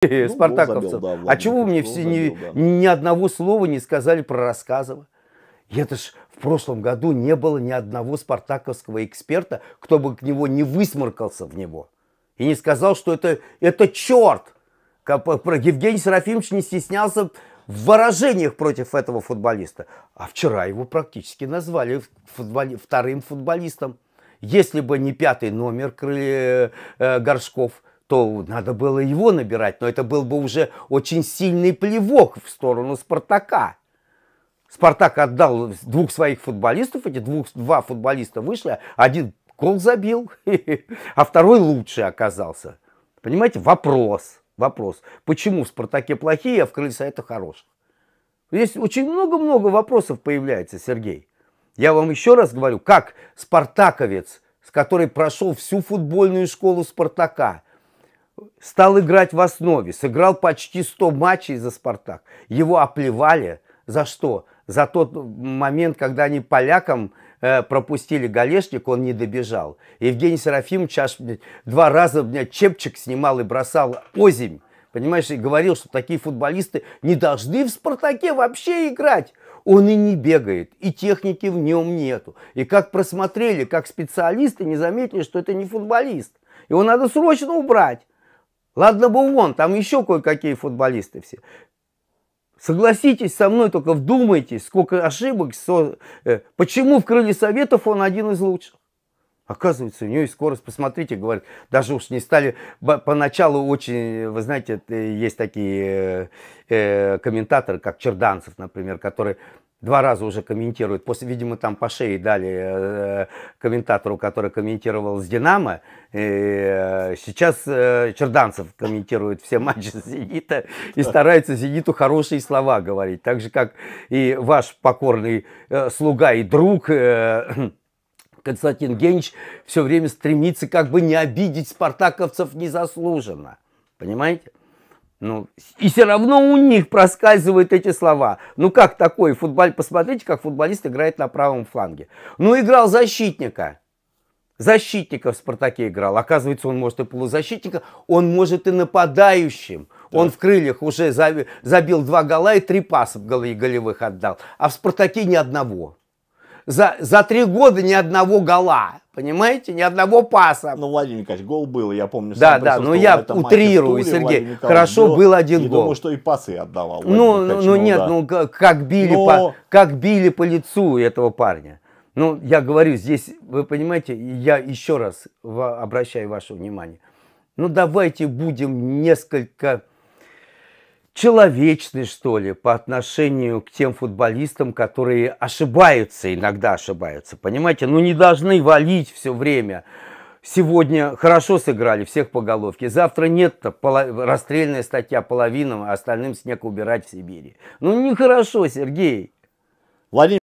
Ну, спартаковцев. Забил, да, а Владимир, а чего вы мне все забил, ни, да. ни одного слова не сказали про Рассказова? И это ж в прошлом году не было ни одного спартаковского эксперта, кто бы к него не высморкался в него. И не сказал, что это, это черт. Евгений Серафимович не стеснялся в выражениях против этого футболиста. А вчера его практически назвали футболи, вторым футболистом. Если бы не пятый номер крылья, э, Горшков – то надо было его набирать, но это был бы уже очень сильный плевок в сторону «Спартака». «Спартак» отдал двух своих футболистов, эти двух, два футболиста вышли, один гол забил, а второй лучший оказался. Понимаете, вопрос, вопрос, почему в «Спартаке» плохие, а в «Крыльце» это хорошие? Здесь очень много-много вопросов появляется, Сергей. Я вам еще раз говорю, как спартаковец, с который прошел всю футбольную школу «Спартака», стал играть в основе, сыграл почти 100 матчей за «Спартак». Его оплевали. За что? За тот момент, когда они полякам э, пропустили голешник, он не добежал. Евгений Серафимович аж два раза меня чепчик снимал и бросал озимь. Понимаешь, и говорил, что такие футболисты не должны в «Спартаке» вообще играть он и не бегает, и техники в нем нету. И как просмотрели, как специалисты не заметили, что это не футболист. Его надо срочно убрать. Ладно бы вон, там еще кое-какие футболисты все. Согласитесь со мной, только вдумайтесь, сколько ошибок. Со... Э, почему в крыле советов он один из лучших? Оказывается, у него и скорость, посмотрите, говорит, даже уж не стали, поначалу очень, вы знаете, есть такие э, э, комментаторы, как Черданцев, например, который два раза уже комментирует. После, видимо, там по шее дали э, комментатору, который комментировал с «Динамо». И, э, сейчас э, Черданцев комментирует все матчи «Зенита» и старается «Зениту» хорошие слова говорить. Так же, как и ваш покорный э, слуга и друг э, Константин Генч все время стремится как бы не обидеть спартаковцев незаслуженно. Понимаете? Ну, и все равно у них проскальзывают эти слова. Ну как такой футбол? Посмотрите, как футболист играет на правом фланге. Ну играл защитника. Защитника в «Спартаке» играл. Оказывается, он может и полузащитника, он может и нападающим. Да. Он в крыльях уже забил два гола и три паса голевых отдал. А в «Спартаке» ни одного за, за три года ни одного гола. Понимаете? Ни одного паса. Ну, Владимир Николаевич, гол был, я помню. Да, да, но ну, я утрирую, Сергей. Хорошо, ну, был один гол. Я думаю, что и пасы отдавал. Ну, ну, нет, ну как, как, били но... по, как били по лицу этого парня. Ну, я говорю, здесь, вы понимаете, я еще раз обращаю ваше внимание. Ну, давайте будем несколько человечный, что ли, по отношению к тем футболистам, которые ошибаются, иногда ошибаются, понимаете? Ну, не должны валить все время. Сегодня хорошо сыграли, всех по головке. Завтра нет поло... расстрельная статья половинам, а остальным снег убирать в Сибири. Ну, нехорошо, Сергей. Владимир